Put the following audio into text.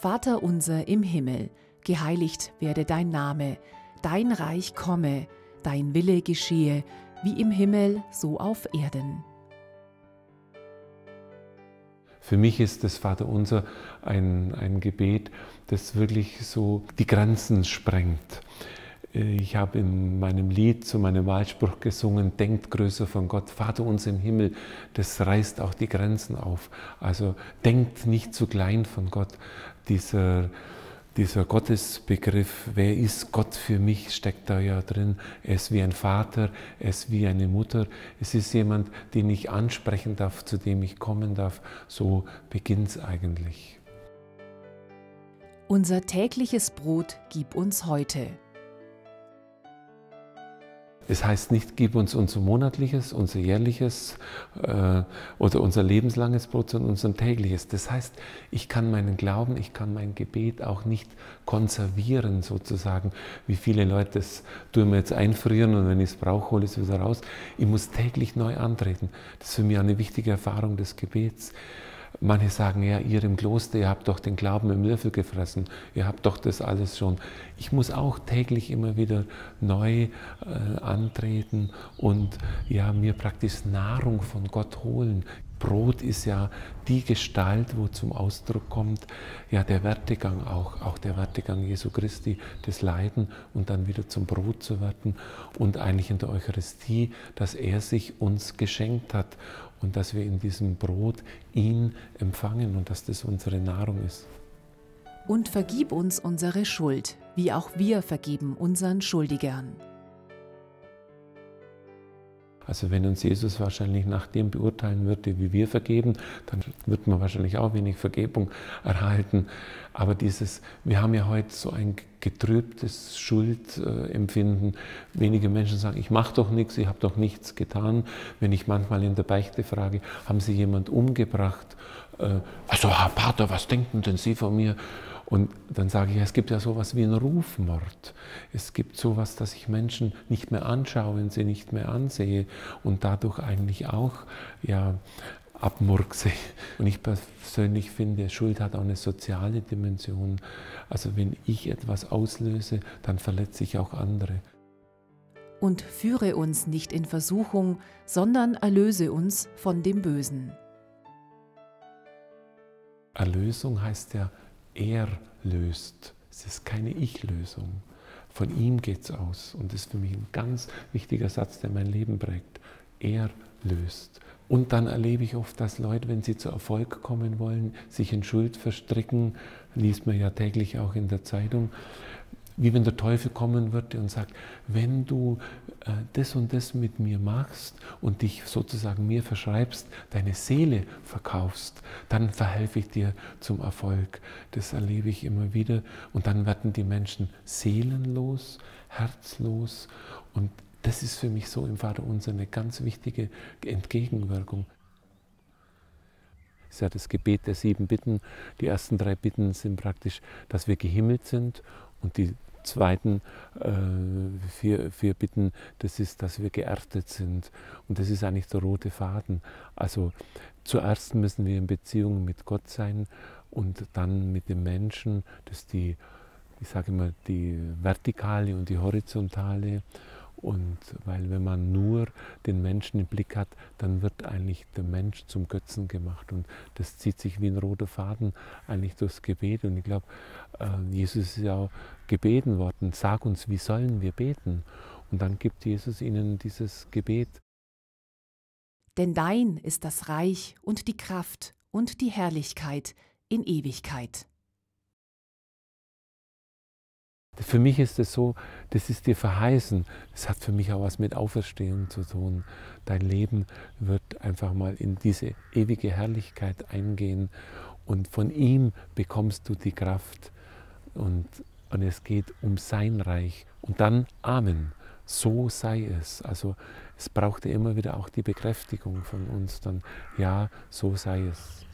Vater unser im Himmel, geheiligt werde dein Name, dein Reich komme, dein Wille geschehe, wie im Himmel, so auf Erden. Für mich ist das Vaterunser ein, ein Gebet, das wirklich so die Grenzen sprengt. Äh, ich habe in meinem Lied zu meinem Wahlspruch gesungen, denkt größer von Gott, Vater uns im Himmel, das reißt auch die Grenzen auf. Also denkt nicht zu klein von Gott. Dieser, dieser Gottesbegriff, wer ist Gott für mich, steckt da ja drin. Er ist wie ein Vater, er ist wie eine Mutter. Es ist jemand, den ich ansprechen darf, zu dem ich kommen darf. So beginnt es eigentlich. Unser tägliches Brot gib uns heute. Es heißt nicht, gib uns unser monatliches, unser jährliches äh, oder unser lebenslanges Brot, sondern unser tägliches. Das heißt, ich kann meinen Glauben, ich kann mein Gebet auch nicht konservieren sozusagen, wie viele Leute das tun mir jetzt einfrieren und wenn ich es brauche, hole ich es wieder raus. Ich muss täglich neu antreten. Das ist für mich eine wichtige Erfahrung des Gebets. Manche sagen, ja, ihr im Kloster, ihr habt doch den Glauben im Löffel gefressen, ihr habt doch das alles schon. Ich muss auch täglich immer wieder neu äh, antreten und ja, mir praktisch Nahrung von Gott holen. Brot ist ja die Gestalt, wo zum Ausdruck kommt, ja der Wertegang auch, auch der Wertegang Jesu Christi, das Leiden und dann wieder zum Brot zu werden und eigentlich in der Eucharistie, dass er sich uns geschenkt hat und dass wir in diesem Brot ihn empfangen und dass das unsere Nahrung ist. Und vergib uns unsere Schuld, wie auch wir vergeben unseren Schuldigern. Also wenn uns Jesus wahrscheinlich nach dem beurteilen würde, wie wir vergeben, dann wird man wahrscheinlich auch wenig Vergebung erhalten. Aber dieses, wir haben ja heute so ein getrübtes Schuldempfinden. Wenige Menschen sagen, ich mache doch nichts, ich habe doch nichts getan. Wenn ich manchmal in der Beichte frage, haben Sie jemand umgebracht? Äh, also Herr Pater, was denken denn Sie von mir? Und dann sage ich, es gibt ja sowas wie einen Rufmord. Es gibt sowas, dass ich Menschen nicht mehr anschaue, sie nicht mehr ansehe und dadurch eigentlich auch ja, abmurkse. Und ich persönlich finde, Schuld hat auch eine soziale Dimension. Also wenn ich etwas auslöse, dann verletze ich auch andere. Und führe uns nicht in Versuchung, sondern erlöse uns von dem Bösen. Erlösung heißt ja, er löst. Es ist keine Ich-Lösung. Von ihm geht es aus. Und das ist für mich ein ganz wichtiger Satz, der mein Leben prägt. Er löst. Und dann erlebe ich oft, dass Leute, wenn sie zu Erfolg kommen wollen, sich in Schuld verstricken, liest man ja täglich auch in der Zeitung, wie wenn der Teufel kommen würde und sagt, wenn du äh, das und das mit mir machst und dich sozusagen mir verschreibst, deine Seele verkaufst, dann verhelfe ich dir zum Erfolg. Das erlebe ich immer wieder und dann werden die Menschen seelenlos, herzlos und das ist für mich so im Vaterunser eine ganz wichtige Entgegenwirkung. Das ist ja das Gebet der sieben Bitten. Die ersten drei Bitten sind praktisch, dass wir gehimmelt sind und die zweiten, äh, wir, wir bitten, das ist, dass wir geerdet sind. Und das ist eigentlich der rote Faden. Also zuerst müssen wir in Beziehung mit Gott sein und dann mit dem Menschen, das ist die, ich sage immer, die vertikale und die horizontale. Und weil wenn man nur den Menschen im Blick hat, dann wird eigentlich der Mensch zum Götzen gemacht. Und das zieht sich wie ein roter Faden eigentlich durchs Gebet. Und ich glaube, äh, Jesus ist ja auch gebeten worden, sag uns, wie sollen wir beten? Und dann gibt Jesus ihnen dieses Gebet. Denn dein ist das Reich und die Kraft und die Herrlichkeit in Ewigkeit. Für mich ist es so, das ist dir verheißen. Das hat für mich auch was mit Auferstehung zu tun. Dein Leben wird einfach mal in diese ewige Herrlichkeit eingehen und von ihm bekommst du die Kraft und, und es geht um sein Reich. Und dann Amen. So sei es. Also es brauchte immer wieder auch die Bekräftigung von uns dann, ja, so sei es.